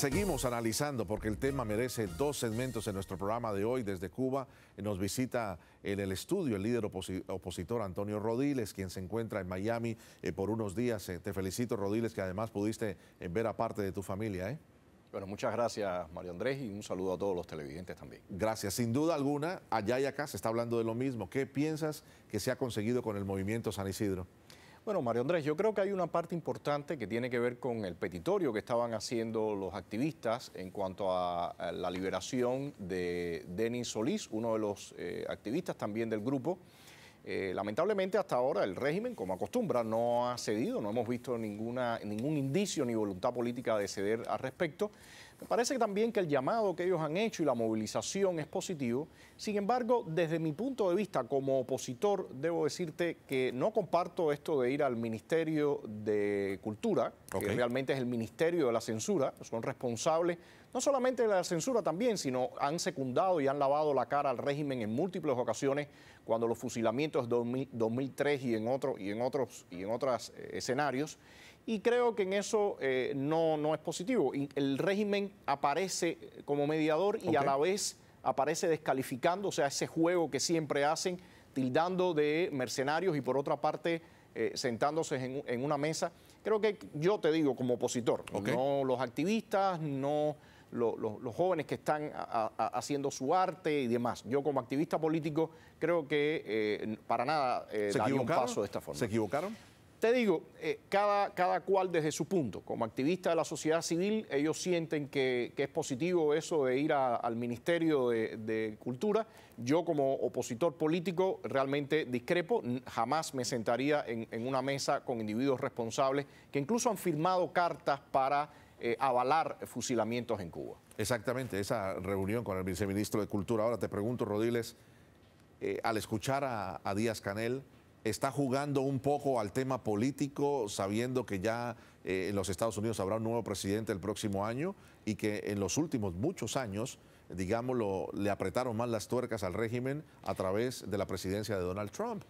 Seguimos analizando porque el tema merece dos segmentos en nuestro programa de hoy. Desde Cuba eh, nos visita eh, en el estudio el líder opositor Antonio Rodiles, quien se encuentra en Miami eh, por unos días. te felicito, Rodiles, que además pudiste ver a parte de tu familia. Bueno, muchas gracias, Mario Andrés, y un saludo a todos los televidentes también. Gracias. Sin duda alguna, allá y acá se está hablando de lo mismo. ¿Qué piensas que se ha conseguido con el movimiento San Isidro? Bueno, Mario Andrés, yo creo que hay una parte importante que tiene que ver con el petitorio que estaban haciendo los activistas en cuanto a, la liberación de Denis Solís, uno de los eh, activistas también del grupo. Eh, lamentablemente hasta ahora el régimen, como acostumbra, no ha cedido, no hemos visto ninguna, ningún indicio ni voluntad política de ceder al respecto. Me parece también que el llamado que ellos han hecho y la movilización es positivo. Sin embargo, desde mi punto de vista como opositor, debo decirte que no comparto esto de ir al Ministerio de Cultura, que realmente es el Ministerio de la Censura. Son responsables no solamente de la censura también, sino han secundado y han lavado la cara al régimen en múltiples ocasiones cuando los fusilamientos de 2003 y en, otro, y en otros y en otros eh, escenarios. Y creo que en eso eh, no, no es positivo. el régimen aparece como mediador y a la vez aparece descalificando, o sea, ese juego que siempre hacen, tildando de mercenarios y por otra parte eh, sentándose en, en, una mesa. Creo que yo te digo como opositor, no los activistas, no los jóvenes que están haciendo su arte y demás. Yo como activista político creo que eh, para nada eh, daría un paso de esta forma. ¿Se equivocaron? Te digo, eh, cada, cada cual desde su punto. Como activista de la sociedad civil, ellos sienten que, es positivo eso de ir al Ministerio de, Cultura. Yo como opositor político realmente discrepo. Jamás me sentaría en, una mesa con individuos responsables que incluso han firmado cartas para eh, avalar fusilamientos en Cuba. Exactamente, esa reunión con el viceministro de Cultura. Ahora te pregunto, Rodiles, eh, al escuchar a Díaz Canel, está jugando un poco al tema político, sabiendo que ya eh, en los Estados Unidos habrá un nuevo presidente el próximo año y que en los últimos muchos años, digámoslo, le apretaron más las tuercas al régimen a través de la presidencia de Donald Trump?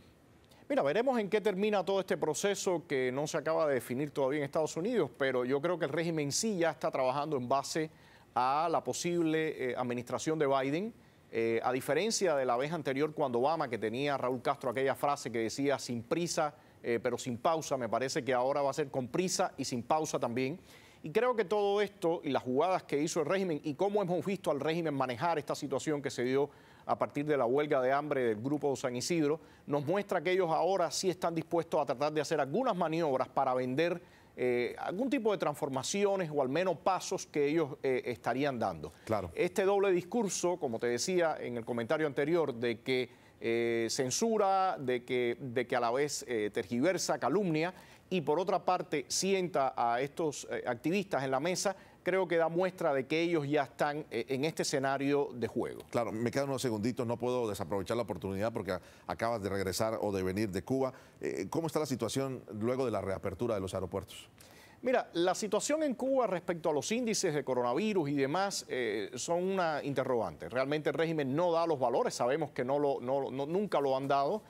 Mira, veremos en qué termina todo este proceso que no se acaba de definir todavía en Estados Unidos, pero yo creo que el régimen sí ya está trabajando en base a la posible eh, administración de Biden eh, a diferencia de la vez anterior cuando Obama, que tenía Raúl Castro aquella frase que decía sin prisa, eh, pero sin pausa, me parece que ahora va a ser con prisa y sin pausa también. Y creo que todo esto y las jugadas que hizo el régimen y cómo hemos visto al régimen manejar esta situación que se dio a partir de la huelga de hambre del grupo de San Isidro, nos muestra que ellos ahora sí están dispuestos a tratar de hacer algunas maniobras para vender eh, algún tipo de transformaciones o al menos pasos que ellos eh, estarían dando. Claro. Este doble discurso, como te decía en el comentario anterior, de que eh, censura, de que, de que a la vez tergiversa, calumnia, y por otra parte sienta a estos activistas en la mesa creo que da muestra de que ellos ya están eh, en este escenario de juego. Claro, me quedan unos segunditos, no puedo desaprovechar la oportunidad porque acabas de regresar o de venir de Cuba. Eh, ¿Cómo está la situación luego de la reapertura de los aeropuertos? Mira, la situación en Cuba respecto a los índices de coronavirus y demás eh, son una interrogante. Realmente el régimen no da los valores, sabemos que no, lo, nunca lo han dado.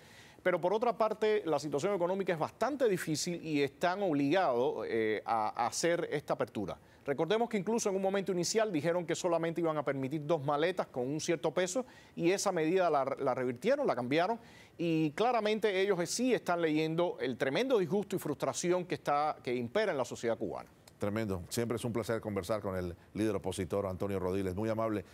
Pero por otra parte, la situación económica es bastante difícil y están obligados eh, a, hacer esta apertura. Recordemos que incluso en un momento inicial dijeron que solamente iban a permitir dos maletas con un cierto peso y esa medida la, revirtieron, la cambiaron y claramente ellos sí están leyendo el tremendo disgusto y frustración que, impera en la sociedad cubana. Tremendo. Siempre es un placer conversar con el líder opositor Antonio Rodríguez. Muy amable.